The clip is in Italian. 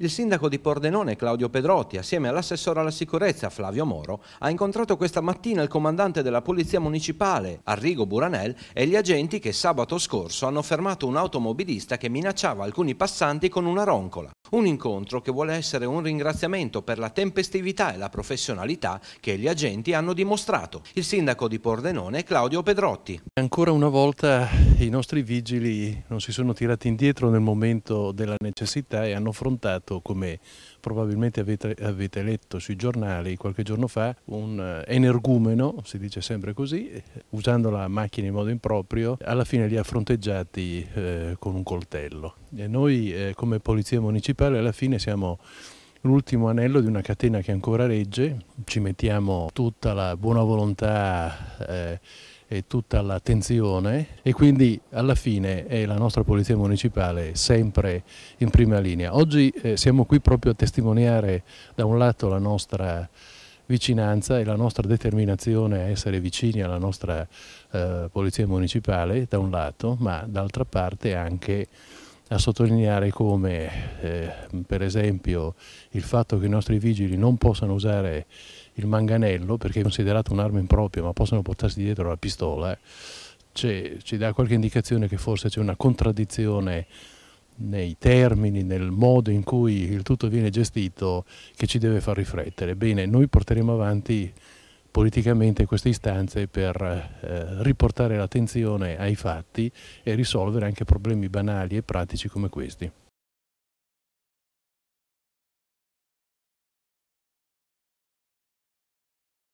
Il sindaco di Pordenone, Claudio Pedrotti, assieme all'assessore alla sicurezza, Flavio Moro, ha incontrato questa mattina il comandante della Polizia Municipale, Arrigo Buranel, e gli agenti che sabato scorso hanno fermato un automobilista che minacciava alcuni passanti con una roncola. Un incontro che vuole essere un ringraziamento per la tempestività e la professionalità che gli agenti hanno dimostrato. Il sindaco di Pordenone, Claudio Pedrotti. Ancora una volta i nostri vigili non si sono tirati indietro nel momento della necessità e hanno affrontato fatto, come probabilmente avete, avete, letto sui giornali qualche giorno fa, un eh, energumeno, si dice sempre così, eh, usando la macchina in modo improprio, alla fine li ha fronteggiati eh, con un coltello. E noi eh, come Polizia Municipale alla fine siamo l'ultimo anello di una catena che ancora regge, ci mettiamo tutta la buona volontà. Eh, e tutta l'attenzione e quindi alla fine è la nostra Polizia Municipale sempre in prima linea. Oggi eh, siamo qui proprio a testimoniare da un lato la nostra vicinanza e la nostra determinazione a essere vicini alla nostra eh, Polizia Municipale da un lato, ma d'altra parte anche a sottolineare come eh, per esempio il fatto che i nostri vigili non possano usare il manganello perché è considerato un'arma impropria ma possono portarsi dietro la pistola eh, ci dà qualche indicazione che forse c'è una contraddizione nei termini, nel modo in cui il tutto viene gestito che ci deve far riflettere. Bene, noi porteremo avanti politicamente queste istanze per eh, riportare l'attenzione ai fatti e risolvere anche problemi banali e pratici come questi.